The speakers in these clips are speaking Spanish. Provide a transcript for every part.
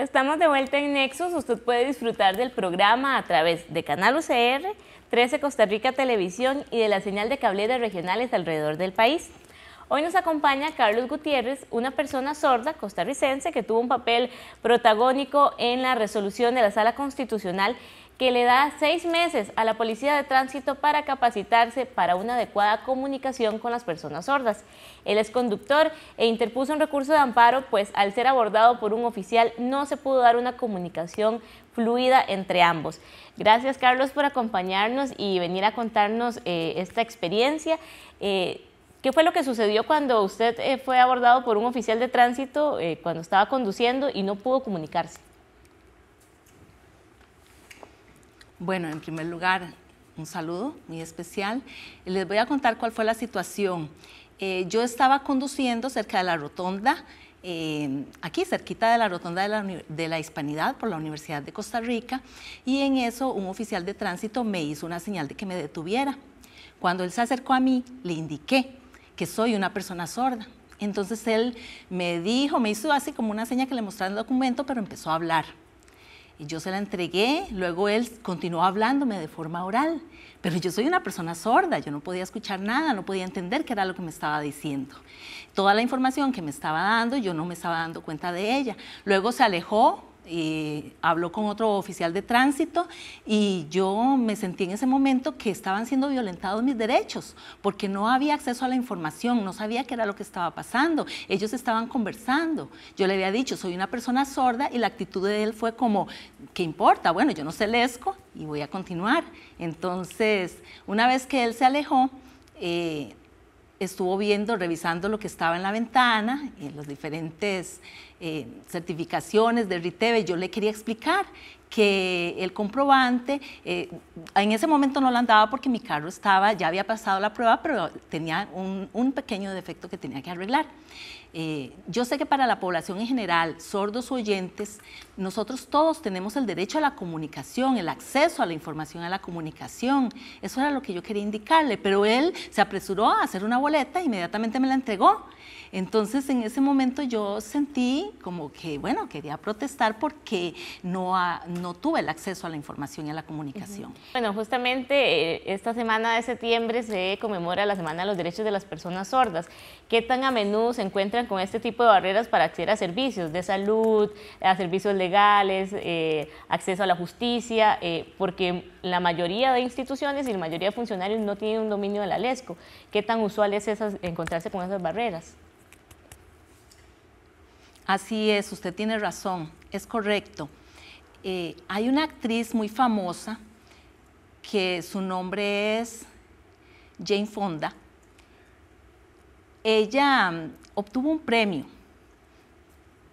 Estamos de vuelta en Nexus. Usted puede disfrutar del programa a través de Canal UCR, 13 Costa Rica Televisión y de la señal de cableras regionales alrededor del país. Hoy nos acompaña Carlos Gutiérrez, una persona sorda costarricense que tuvo un papel protagónico en la resolución de la Sala Constitucional que le da seis meses a la Policía de Tránsito para capacitarse para una adecuada comunicación con las personas sordas. Él es conductor e interpuso un recurso de amparo, pues al ser abordado por un oficial no se pudo dar una comunicación fluida entre ambos. Gracias Carlos por acompañarnos y venir a contarnos eh, esta experiencia. Eh, ¿Qué fue lo que sucedió cuando usted eh, fue abordado por un oficial de tránsito cuando estaba conduciendo y no pudo comunicarse? Bueno, en primer lugar, un saludo muy especial. Les voy a contar cuál fue la situación. Eh, yo estaba conduciendo cerca de la rotonda, eh, aquí cerquita de la rotonda de la, Hispanidad por la Universidad de Costa Rica, y en eso un oficial de tránsito me hizo una señal de que me detuviera. Cuando él se acercó a mí, le indiqué que soy una persona sorda. Entonces él me dijo, me hizo así como una seña que le mostraba el documento, pero empezó a hablar y Yo se la entregué, luego él continuó hablándome de forma oral, pero yo soy una persona sorda, yo no podía escuchar nada, no podía entender qué era lo que me estaba diciendo. Toda la información que me estaba dando, yo no me estaba dando cuenta de ella. Luego se alejó, habló con otro oficial de tránsito y yo me sentí en ese momento que estaban siendo violentados mis derechos, porque no había acceso a la información, no sabía qué era lo que estaba pasando, ellos estaban conversando. Yo le había dicho, soy una persona sorda y la actitud de él fue como, ¿qué importa? Bueno, yo no sé lesco y voy a continuar. Entonces, una vez que él se alejó, eh, estuvo viendo, revisando lo que estaba en la ventana, en las diferentes eh, certificaciones de RITEVE, yo le quería explicar que el comprobante, eh, en ese momento no lo andaba porque mi carro estaba, ya había pasado la prueba, pero tenía un, un pequeño defecto que tenía que arreglar. Eh, yo sé que para la población en general, sordos oyentes, nosotros todos tenemos el derecho a la comunicación, el acceso a la información, a la comunicación. Eso era lo que yo quería indicarle, pero él se apresuró a hacer una boleta e inmediatamente me la entregó. Entonces en ese momento yo sentí como que, bueno, quería protestar porque no, no tuve el acceso a la información y a la comunicación. Bueno, justamente eh, esta semana de septiembre se conmemora la Semana de los Derechos de las Personas Sordas. ¿Qué tan a menudo se encuentra con este tipo de barreras para acceder a servicios de salud, a servicios legales, eh, acceso a la justicia, eh, porque la mayoría de instituciones y la mayoría de funcionarios no tienen un dominio de la LESCO. ¿Qué tan usual es encontrarse con esas barreras? Así es, usted tiene razón, es correcto. Eh, hay una actriz muy famosa que su nombre es Jane Fonda, ella mm, obtuvo un premio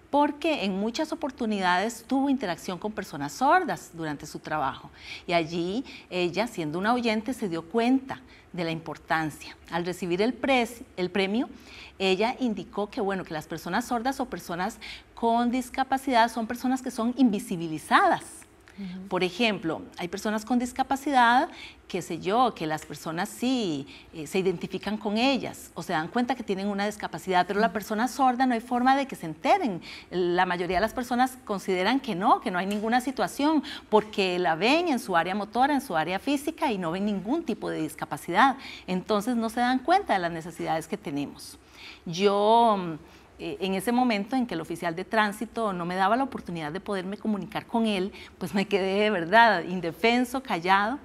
porque en muchas oportunidades tuvo interacción con personas sordas durante su trabajo y allí ella, siendo una oyente, se dio cuenta de la importancia. Al recibir el, premio, ella indicó que, bueno, que las personas sordas o personas con discapacidad son personas que son invisibilizadas por ejemplo, hay personas con discapacidad, qué sé yo, que las personas sí eh, se identifican con ellas o se dan cuenta que tienen una discapacidad, pero la persona sorda no hay forma de que se enteren. La mayoría de las personas consideran que no, que no hay ninguna situación, porque la ven en su área motora, en su área física y no ven ningún tipo de discapacidad. Entonces no se dan cuenta de las necesidades que tenemos. Yo eh, en ese momento en que el oficial de tránsito no me daba la oportunidad de poderme comunicar con él, pues me quedé de verdad indefenso, callado.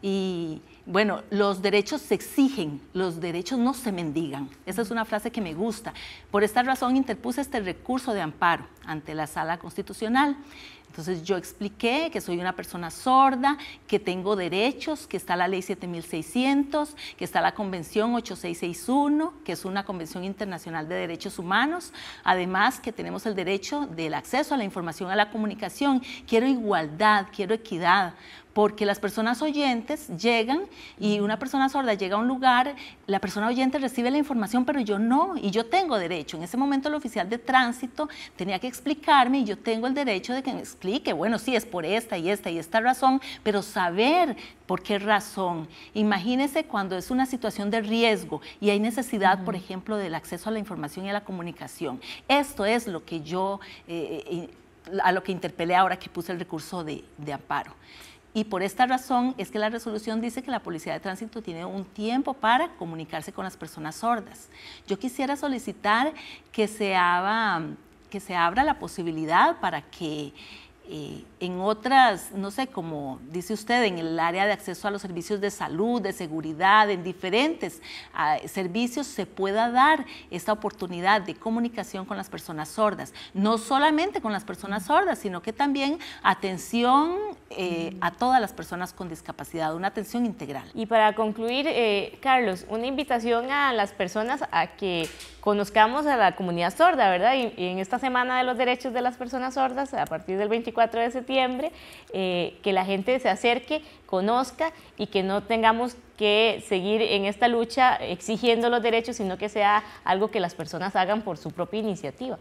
Y bueno, los derechos se exigen, los derechos no se mendigan. Esa es una frase que me gusta. Por esta razón interpuse este recurso de amparo ante la Sala Constitucional. Entonces yo expliqué que soy una persona sorda, que tengo derechos, que está la ley 7600, que está la convención 8661, que es una convención internacional de derechos humanos, además que tenemos el derecho del acceso a la información, a la comunicación. Quiero igualdad, quiero equidad, porque las personas oyentes llegan y una persona sorda llega a un lugar, la persona oyente recibe la información, pero yo no, y yo tengo derecho. En ese momento el oficial de tránsito tenía que explicarme y yo tengo el derecho de que me bueno, sí, es por esta y esta y esta razón, pero saber por qué razón. Imagínese cuando es una situación de riesgo y hay necesidad, por ejemplo, del acceso a la información y a la comunicación. Esto es lo que yo, eh, eh, eh, a lo que interpelé ahora que puse el recurso de, amparo. Y por esta razón es que la resolución dice que la Policía de Tránsito tiene un tiempo para comunicarse con las personas sordas. Yo quisiera solicitar que se que se abra la posibilidad para que en otras, no sé, como dice usted, en el área de acceso a los servicios de salud, de seguridad, en diferentes ah, servicios, se pueda dar esta oportunidad de comunicación con las personas sordas. No solamente con las personas sordas, sino que también atención eh, a todas las personas con discapacidad, una atención integral. Y para concluir, eh, Carlos, una invitación a las personas a que conozcamos a la comunidad sorda, ¿verdad? Y, en esta semana de los derechos de las personas sordas, a partir del 24 de septiembre, eh, que la gente se acerque, conozca y que no tengamos que seguir en esta lucha exigiendo los derechos, sino que sea algo que las personas hagan por su propia iniciativa.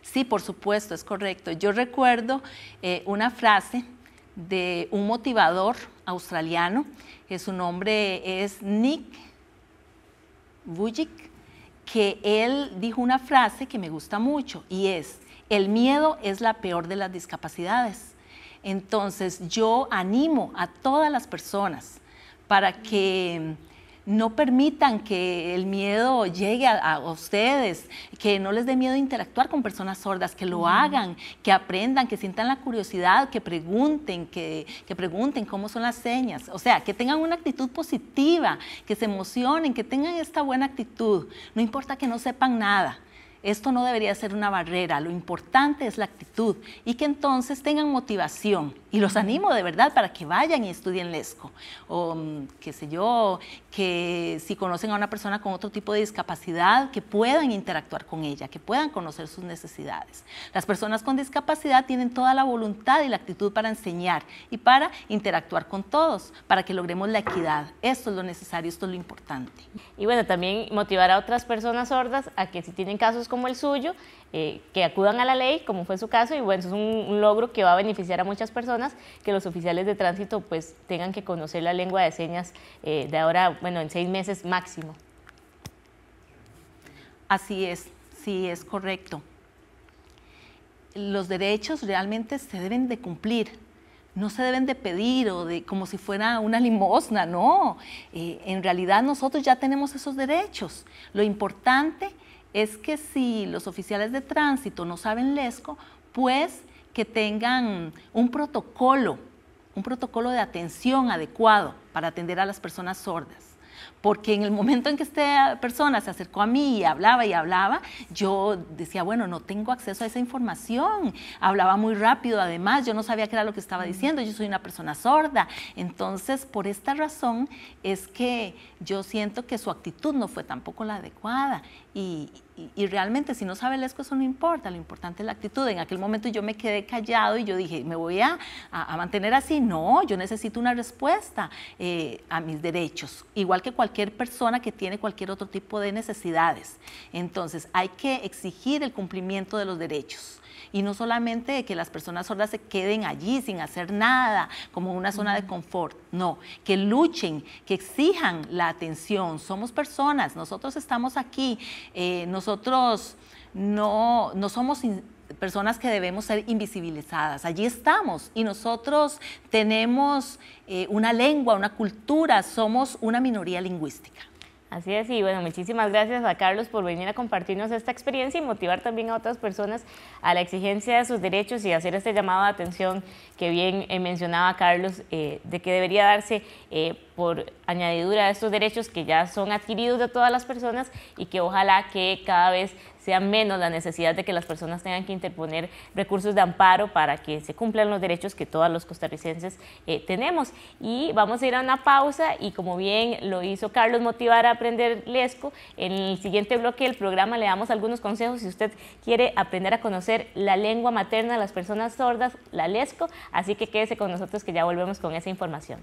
Sí, por supuesto, es correcto. Yo recuerdo eh, una frase de un motivador australiano, que su nombre es Nick que él dijo una frase que me gusta mucho y es, el miedo es la peor de las discapacidades. Entonces yo animo a todas las personas para que no permitan que el miedo llegue a, ustedes, que no les dé miedo interactuar con personas sordas, que lo hagan, que aprendan, que sientan la curiosidad, que pregunten, que, pregunten cómo son las señas. O sea, que tengan una actitud positiva, que se emocionen, que tengan esta buena actitud. No importa que no sepan nada. Esto no debería ser una barrera, lo importante es la actitud y que entonces tengan motivación. Y los animo de verdad para que vayan y estudien Lesco. O mm, qué sé yo, que si conocen a una persona con otro tipo de discapacidad, que puedan interactuar con ella, que puedan conocer sus necesidades. Las personas con discapacidad tienen toda la voluntad y la actitud para enseñar y para interactuar con todos, para que logremos la equidad. Esto es lo necesario, esto es lo importante. Y bueno, también motivar a otras personas sordas a que si tienen casos como el suyo, eh, que acudan a la ley, como fue su caso, y bueno, es un, logro que va a beneficiar a muchas personas, que los oficiales de tránsito pues tengan que conocer la lengua de señas eh, de ahora, bueno, en seis meses máximo. Así es, sí, es correcto. Los derechos realmente se deben de cumplir, no se deben de pedir o de como si fuera una limosna, no. Eh, en realidad nosotros ya tenemos esos derechos. Lo importante es que si los oficiales de tránsito no saben lesco, pues que tengan un protocolo, un protocolo de atención adecuado para atender a las personas sordas porque en el momento en que esta persona se acercó a mí y hablaba y hablaba, yo decía, bueno, no tengo acceso a esa información, hablaba muy rápido, además yo no sabía qué era lo que estaba mm. diciendo, yo soy una persona sorda, entonces por esta razón es que yo siento que su actitud no fue tampoco la adecuada y, y, realmente si no sabe el eso no importa, lo importante es la actitud. En aquel momento yo me quedé callado y yo dije, me voy a, mantener así. No, yo necesito una respuesta eh, a mis derechos, igual que cualquier persona que tiene cualquier otro tipo de necesidades. Entonces hay que exigir el cumplimiento de los derechos y no solamente que las personas sordas se queden allí sin hacer nada, como una zona de confort, no, que luchen, que exijan la atención. Somos personas, nosotros estamos aquí, eh, nosotros nosotros no, no somos personas que debemos ser invisibilizadas. Allí estamos y nosotros tenemos eh, una lengua, una cultura, somos una minoría lingüística. Así es, y bueno, muchísimas gracias a Carlos por venir a compartirnos esta experiencia y motivar también a otras personas a la exigencia de sus derechos y hacer este llamado de atención que bien eh, mencionaba Carlos, eh, de que debería darse por añadidura de estos derechos que ya son adquiridos de todas las personas y que ojalá que cada vez sea menos la necesidad de que las personas tengan que interponer recursos de amparo para que se cumplan los derechos que todos los costarricenses eh, tenemos. Y vamos a ir a una pausa y como bien lo hizo Carlos Motivar a aprender Lesco, en el siguiente bloque del programa le damos algunos consejos si usted quiere aprender a conocer la lengua materna de las personas sordas, la Lesco, así que quédese con nosotros que ya volvemos con esa información.